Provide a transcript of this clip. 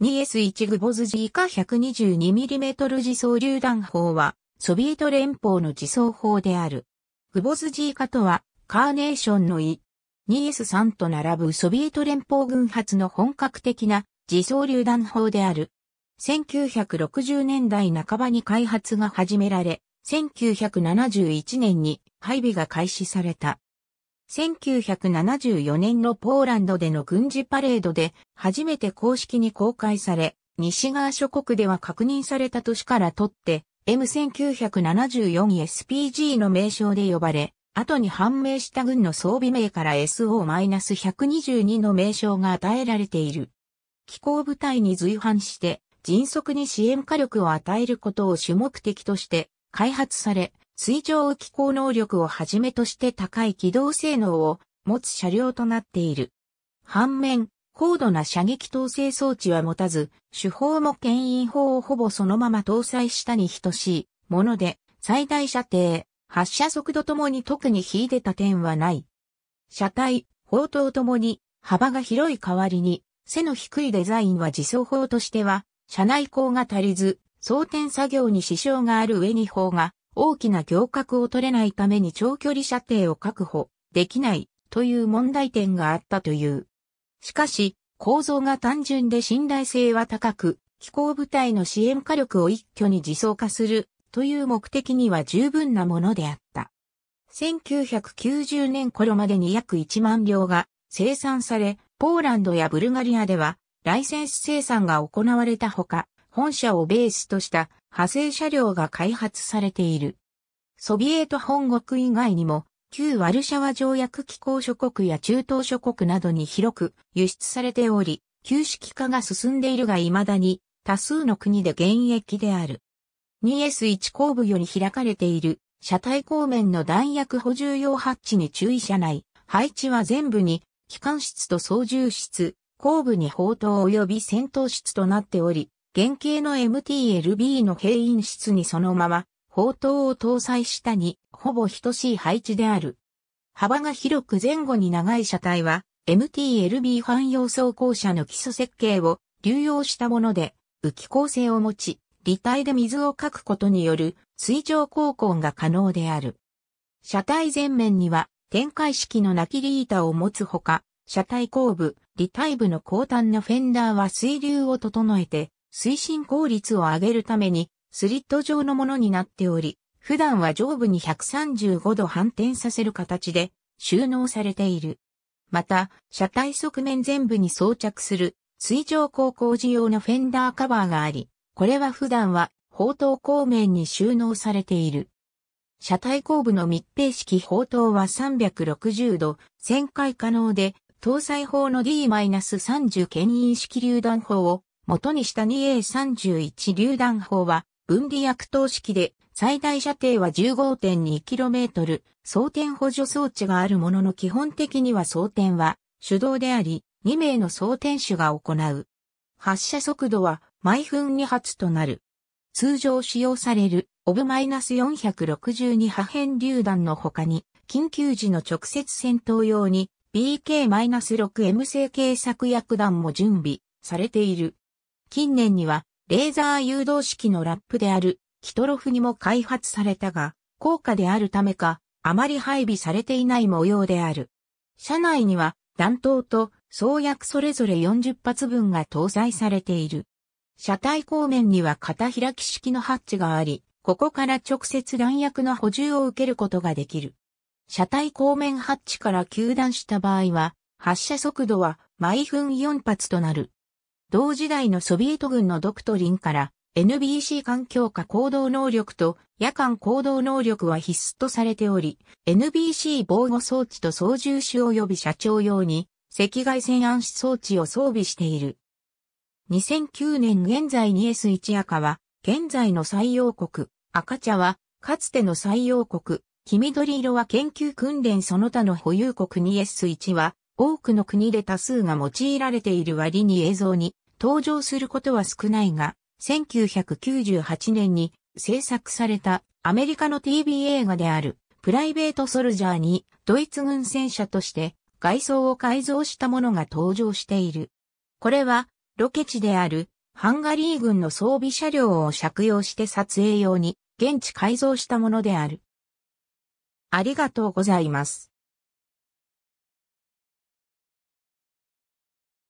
2S1 グボズジ以下 122mm 自走榴弾砲は、ソビエト連邦の自走砲である。グボズジー下とは、カーネーションの意。2 s 3と並ぶソビエト連邦軍発の本格的な自走榴弾砲である。1960年代半ばに開発が始められ、1971年に配備が開始された。1974年のポーランドでの軍事パレードで初めて公式に公開され、西側諸国では確認された年からとって M1974SPG の名称で呼ばれ、後に判明した軍の装備名から SO-122 の名称が与えられている。機構部隊に随伴して迅速に支援火力を与えることを主目的として開発され、水上機構能力をはじめとして高い機動性能を持つ車両となっている。反面、高度な射撃統制装置は持たず、手法も牽引法をほぼそのまま搭載したに等しいもので、最大射程、発射速度ともに特に秀でた点はない。車体、砲塔ともに幅が広い代わりに、背の低いデザインは自走砲としては、車内砲が足りず、装填作業に支障がある上に砲が大きな行革を取れないために長距離射程を確保できないという問題点があったという。しかし、構造が単純で信頼性は高く、機構部隊の支援火力を一挙に自走化するという目的には十分なものであった。1990年頃までに約1万両が生産され、ポーランドやブルガリアではライセンス生産が行われたほか、本社をベースとした派生車両が開発されている。ソビエト本国以外にも、旧ワルシャワ条約機構諸国や中東諸国などに広く輸出されており、旧式化が進んでいるが未だに多数の国で現役である。2S1 後部より開かれている車体後面の弾薬補充用ハッチに注意車内、配置は全部に機関室と操縦室、後部に砲塔及び戦闘室となっており、原型の MTLB の兵因室にそのまま、砲塔を搭載したに、ほぼ等しい配置である。幅が広く前後に長い車体は、MTLB 汎用装甲車の基礎設計を流用したもので、浮き構成を持ち、立体で水をかくことによる水上航行が可能である。車体前面には、展開式の泣きリータを持つほか、車体後部、立体部の後端のフェンダーは水流を整えて、推進効率を上げるためにスリット状のものになっており、普段は上部に135度反転させる形で収納されている。また、車体側面全部に装着する水上高工事用のフェンダーカバーがあり、これは普段は砲塔後面に収納されている。車体後部の密閉式砲塔は360度旋回可能で、搭載砲の D-30 牽引式榴弾砲を元にした2 A31 榴弾砲は分離薬投式で最大射程は 15.2km 装填補助装置があるものの基本的には装填は手動であり2名の装填手が行う。発射速度は毎分2発となる。通常使用されるオブマイナス462破片榴弾の他に緊急時の直接戦闘用に BK-6M 成軽作薬弾も準備されている。近年には、レーザー誘導式のラップである、キトロフにも開発されたが、高価であるためか、あまり配備されていない模様である。車内には、弾頭と装薬それぞれ40発分が搭載されている。車体後面には片開き式のハッチがあり、ここから直接弾薬の補充を受けることができる。車体後面ハッチから球弾した場合は、発射速度は毎分4発となる。同時代のソビエト軍のドクトリンから NBC 環境下行動能力と夜間行動能力は必須とされており、NBC 防護装置と操縦手及び社長用に赤外線暗視装置を装備している。2009年現在に S1 赤は、現在の採用国、赤茶は、かつての採用国、黄緑色は研究訓練その他の保有国に S1 は、多くの国で多数が用いられている割に映像に登場することは少ないが、1998年に制作されたアメリカの TV 映画であるプライベートソルジャーにドイツ軍戦車として外装を改造したものが登場している。これはロケ地であるハンガリー軍の装備車両を借用して撮影用に現地改造したものである。ありがとうございます。